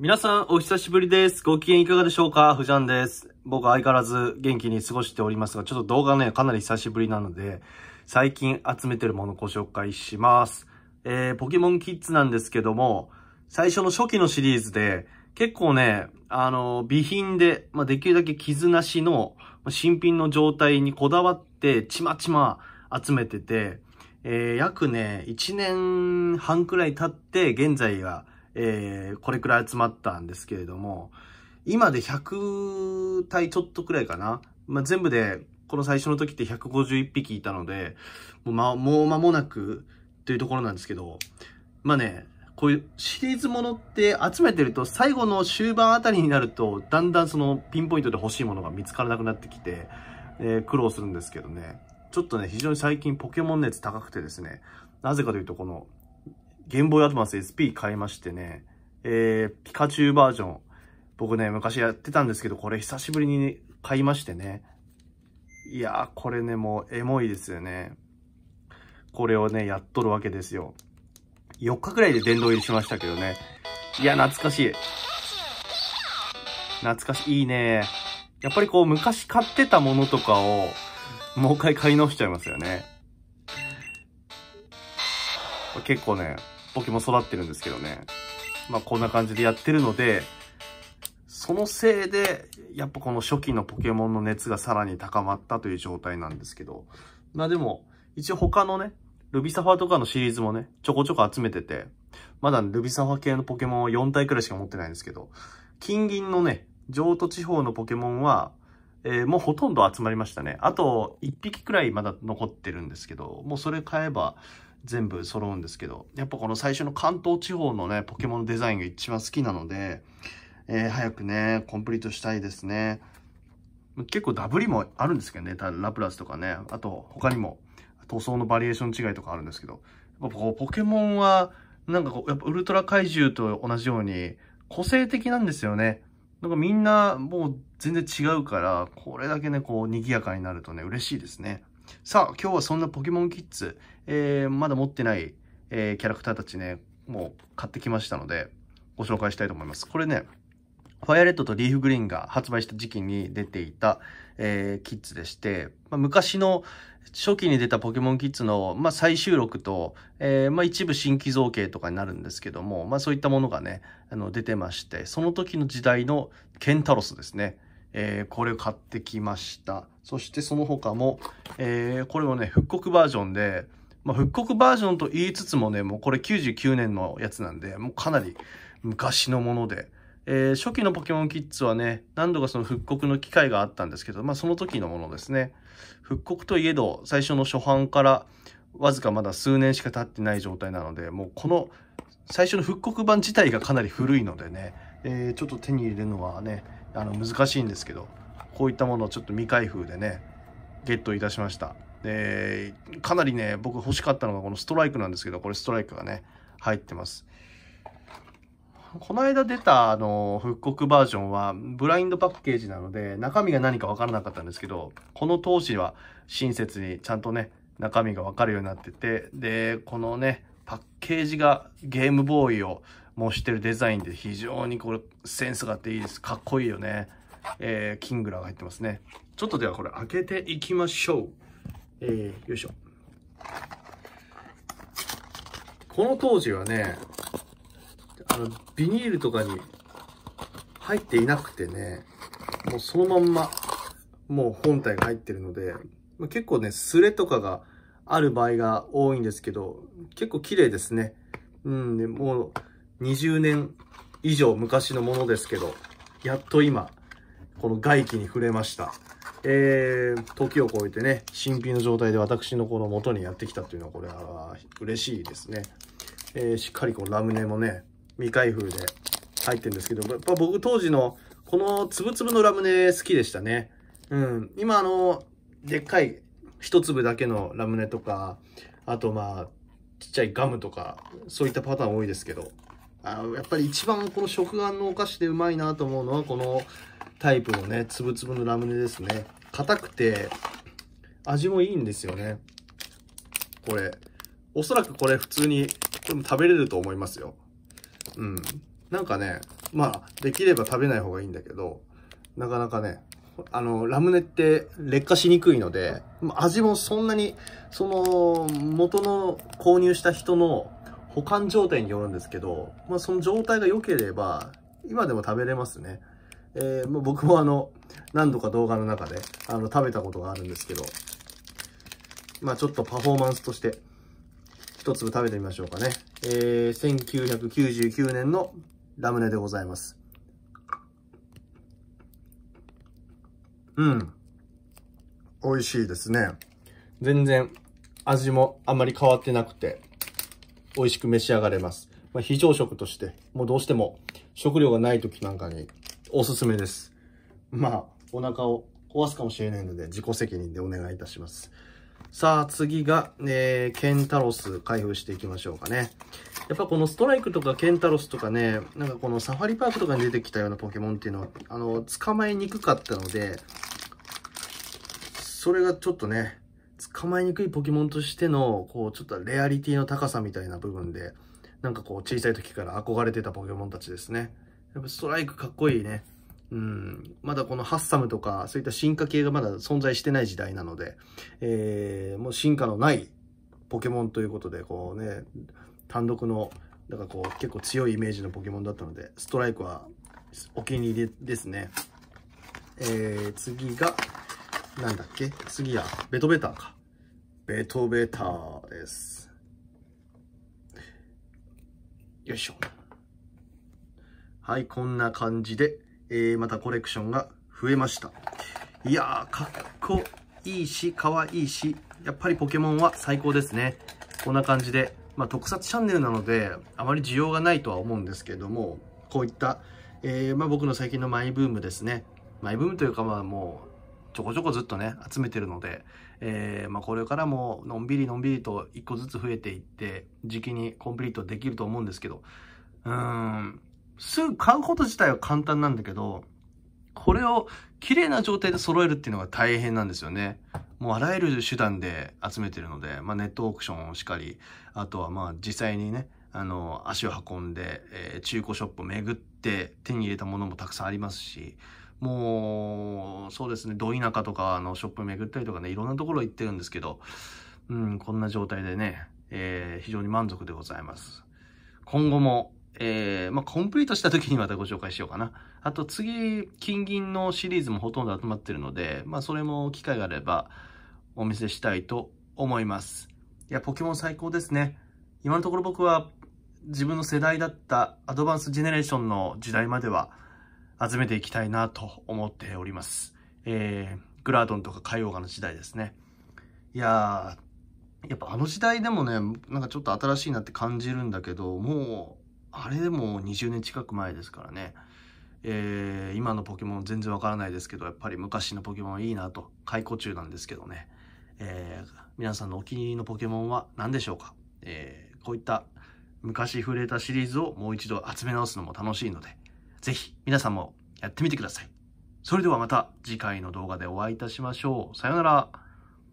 皆さん、お久しぶりです。ご機嫌いかがでしょうかふじゃんです。僕、相変わらず元気に過ごしておりますが、ちょっと動画ね、かなり久しぶりなので、最近集めてるものをご紹介します。えー、ポケモンキッズなんですけども、最初の初期のシリーズで、結構ね、あの、備品で、まあ、できるだけ傷なしの新品の状態にこだわって、ちまちま集めてて、えー、約ね、1年半くらい経って、現在が、えー、これくらい集まったんですけれども、今で100体ちょっとくらいかな。まあ、全部で、この最初の時って151匹いたので、もう、ま、もう間もなくというところなんですけど、まあね、こういうシリーズものって集めてると最後の終盤あたりになると、だんだんそのピンポイントで欲しいものが見つからなくなってきて、えー、苦労するんですけどね。ちょっとね、非常に最近ポケモン熱高くてですね、なぜかというとこのゲームボーイアドバンス SP 買いましてね、えー、ピカチュウバージョン。僕ね、昔やってたんですけど、これ久しぶりに買いましてね。いやー、これね、もうエモいですよね。これをね、やっとるわけですよ。4日くらいで殿堂入りしましたけどね。いや、懐かしい。懐かしい。いいね。やっぱりこう、昔買ってたものとかを、もう一回買い直しちゃいますよね。結構ね、僕も育ってるんですけどね。まあこんな感じでやってるので、そのせいで、やっぱこの初期のポケモンの熱がさらに高まったという状態なんですけど。まあでも、一応他のね、ルビサファとかのシリーズもね、ちょこちょこ集めてて、まだルビサファ系のポケモンは4体くらいしか持ってないんですけど、金銀のね、上都地方のポケモンは、えー、もうほとんど集まりましたね。あと、1匹くらいまだ残ってるんですけど、もうそれ買えば、全部揃うんですけど、やっぱこの最初の関東地方のね、ポケモンデザインが一番好きなので、えー、早くね、コンプリートしたいですね。結構ダブりもあるんですけどね、ラプラスとかね、あと他にも塗装のバリエーション違いとかあるんですけど、やっぱこうポケモンは、なんかこう、やっぱウルトラ怪獣と同じように、個性的なんですよね。なんかみんなもう全然違うから、これだけね、こう賑やかになるとね、嬉しいですね。さあ、今日はそんなポケモンキッズ、えー、まだ持ってない、えー、キャラクターたちね、もう買ってきましたので、ご紹介したいと思います。これね、ファイアレッドとリーフグリーンが発売した時期に出ていた、えー、キッズでして、まあ、昔の初期に出たポケモンキッズの、まあ、最終録と、えー、まあ、一部新規造形とかになるんですけども、まそういったものがね、あの出てまして、その時の時代のケンタロスですね。えー、これを買ってきました。そしてその他も、えー、これもね、復刻バージョンで、まあ、復刻バージョンと言いつつもね、もうこれ99年のやつなんで、もうかなり昔のもので、えー、初期のポケモンキッズはね、何度かその復刻の機会があったんですけど、まあその時のものですね。復刻といえど、最初の初版からわずかまだ数年しか経ってない状態なので、もうこの最初の復刻版自体がかなり古いのでね、えー、ちょっと手に入れるのはね、あの難しいんですけどこういったものをちょっと未開封でねゲットいたしましたでかなりね僕欲しかったのがこのストライクなんですけどこれストライクがね入ってますこの間出たあの復刻バージョンはブラインドパッケージなので中身が何か分からなかったんですけどこの当時は親切にちゃんとね中身が分かるようになっててでこのねパッケージがゲームボーイを模してるデザインで非常にこれセンスがあっていいです。かっこいいよね。えー、キングラーが入ってますね。ちょっとではこれ開けていきましょう。えー、よいしょ。この当時はね、あの、ビニールとかに入っていなくてね、もうそのまんま、もう本体が入ってるので、結構ね、スレとかがある場合が多いんですけど、結構綺麗ですね。うん、でもう、20年以上昔のものですけど、やっと今、この外気に触れました。えー、時を超えてね、新品の状態で私のこの元にやってきたというのは、これは嬉しいですね。えー、しっかりこのラムネもね、未開封で入ってるんですけど、やっぱ僕当時のこのつぶつぶのラムネ好きでしたね。うん。今あの、でっかい一粒だけのラムネとか、あとまあ、ちっちゃいガムとか、そういったパターン多いですけど、あのやっぱり一番この食玩のお菓子でうまいなと思うのはこのタイプのねつぶつぶのラムネですね硬くて味もいいんですよねこれおそらくこれ普通にこれも食べれると思いますようんなんかねまあできれば食べない方がいいんだけどなかなかねあの、ラムネって劣化しにくいので、味もそんなに、その、元の購入した人の保管状態によるんですけど、まあ、その状態が良ければ、今でも食べれますね。えー、も僕もあの、何度か動画の中で、あの、食べたことがあるんですけど、まあ、ちょっとパフォーマンスとして、一粒食べてみましょうかね。えー、1999年のラムネでございます。うん。美味しいですね。全然味もあんまり変わってなくて、美味しく召し上がれます。まあ、非常食として、もうどうしても食料がない時なんかにおすすめです。まあ、お腹を壊すかもしれないので、自己責任でお願いいたします。さあ、次が、えー、ケンタロス開封していきましょうかね。やっぱこのストライクとかケンタロスとかね、なんかこのサファリパークとかに出てきたようなポケモンっていうのは、あの、捕まえにくかったので、それがちょっとね、捕まえにくいポケモンとしての、こう、ちょっとレアリティの高さみたいな部分で、なんかこう、小さい時から憧れてたポケモンたちですね。やっぱストライクかっこいいね。うん、まだこのハッサムとか、そういった進化系がまだ存在してない時代なので、えー、もう進化のないポケモンということで、こうね、単独の、だからこう、結構強いイメージのポケモンだったので、ストライクはお気に入りですね。えー、次が、なんだっけ次は、ベトベターか。ベトベターです。よいしょ。はい、こんな感じで、えー、またコレクションが増えました。いやー、かっこいいし、かわいいし、やっぱりポケモンは最高ですね。こんな感じで、まあ、特撮チャンネルなので、あまり需要がないとは思うんですけれども、こういった、えー、まあ、僕の最近のマイブームですね。マイブームというか、まあ、もう、ちょこちょこずっとね、集めてるので、えー、まあ、これからものんびりのんびりと一個ずつ増えていって、時期にコンプリートできると思うんですけど、うん、すぐ買うこと自体は簡単なんだけど、これを綺麗な状態で揃えるっていうのが大変なんですよね。もうあらゆる手段で集めてるので、まあ、ネットオークションをしっかり、あとはまあ実際にね、あの、足を運んで、えー、中古ショップを巡って手に入れたものもたくさんありますし、もう、そうですね、ど田舎とかのショップ巡ったりとかね、いろんなところ行ってるんですけど、うん、こんな状態でね、えー、非常に満足でございます。今後も、えー、まあ、コンプリートした時にまたご紹介しようかな。あと次、金銀のシリーズもほとんど集まってるので、まあ、それも機会があればお見せしたいと思います。いや、ポケモン最高ですね。今のところ僕は自分の世代だったアドバンスジェネレーションの時代までは、集めていきたいなと思っております。えー、グラードンとか海洋画の時代ですね。いやー、やっぱあの時代でもね、なんかちょっと新しいなって感じるんだけど、もう、あれでも20年近く前ですからね。えー、今のポケモン全然わからないですけど、やっぱり昔のポケモンいいなと、解雇中なんですけどね。えー、皆さんのお気に入りのポケモンは何でしょうか、えー、こういった昔触れたシリーズをもう一度集め直すのも楽しいので、ぜひ皆さんもやってみてください。それではまた次回の動画でお会いいたしましょう。さようなら。